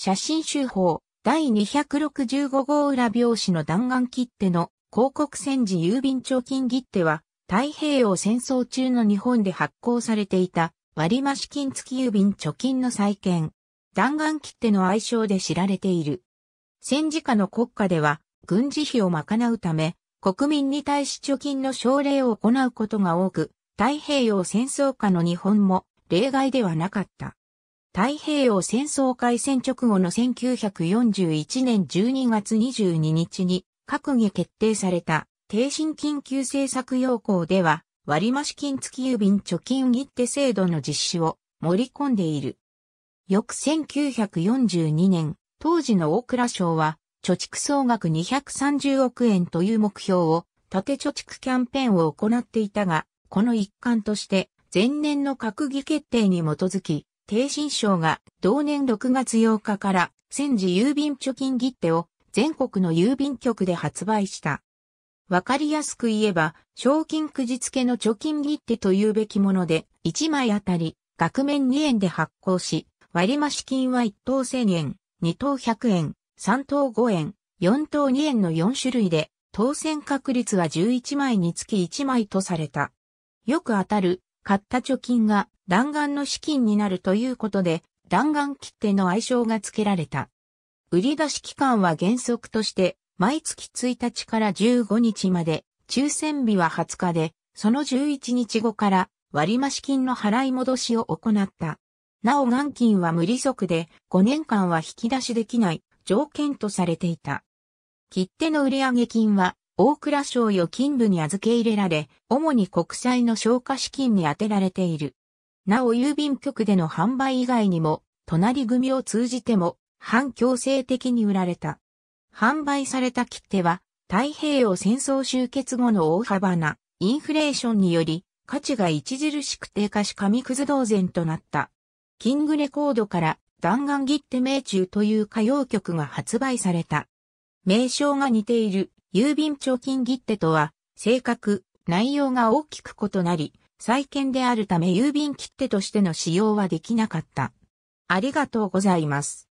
写真集法、第265号裏表紙の弾丸切手の広告戦時郵便貯金切手は、太平洋戦争中の日本で発行されていた割増金付き郵便貯金の再建。弾丸切手の愛称で知られている。戦時下の国家では、軍事費を賄うため、国民に対し貯金の奨励を行うことが多く、太平洋戦争下の日本も例外ではなかった。太平洋戦争開戦直後の1941年12月22日に閣議決定された低身緊急政策要項では割増金付郵便貯金切手制度の実施を盛り込んでいる。翌1942年、当時の大蔵省は貯蓄総額230億円という目標を縦貯蓄キャンペーンを行っていたが、この一環として前年の閣議決定に基づき低新省が同年6月8日から戦時郵便貯金切手を全国の郵便局で発売した。わかりやすく言えば、賞金くじ付けの貯金切手というべきもので、1枚あたり、額面2円で発行し、割増金は1等1000円、2等100円、3等5円、4等2円の4種類で、当選確率は11枚につき1枚とされた。よく当たる買った貯金が弾丸の資金になるということで、弾丸切手の愛称が付けられた。売り出し期間は原則として、毎月1日から15日まで、抽選日は20日で、その11日後から割増金の払い戻しを行った。なお元金は無利息で5年間は引き出しできない条件とされていた。切手の売上金は大蔵省預金部に預け入れられ、主に国債の消化資金に充てられている。なお郵便局での販売以外にも、隣組を通じても、反強制的に売られた。販売された切手は、太平洋戦争終結後の大幅なインフレーションにより、価値が著しく低下し紙くず同然となった。キングレコードから弾丸切手命中という歌謡曲が発売された。名称が似ている郵便貯金切手とは、性格、内容が大きく異なり、再建であるため郵便切手としての使用はできなかった。ありがとうございます。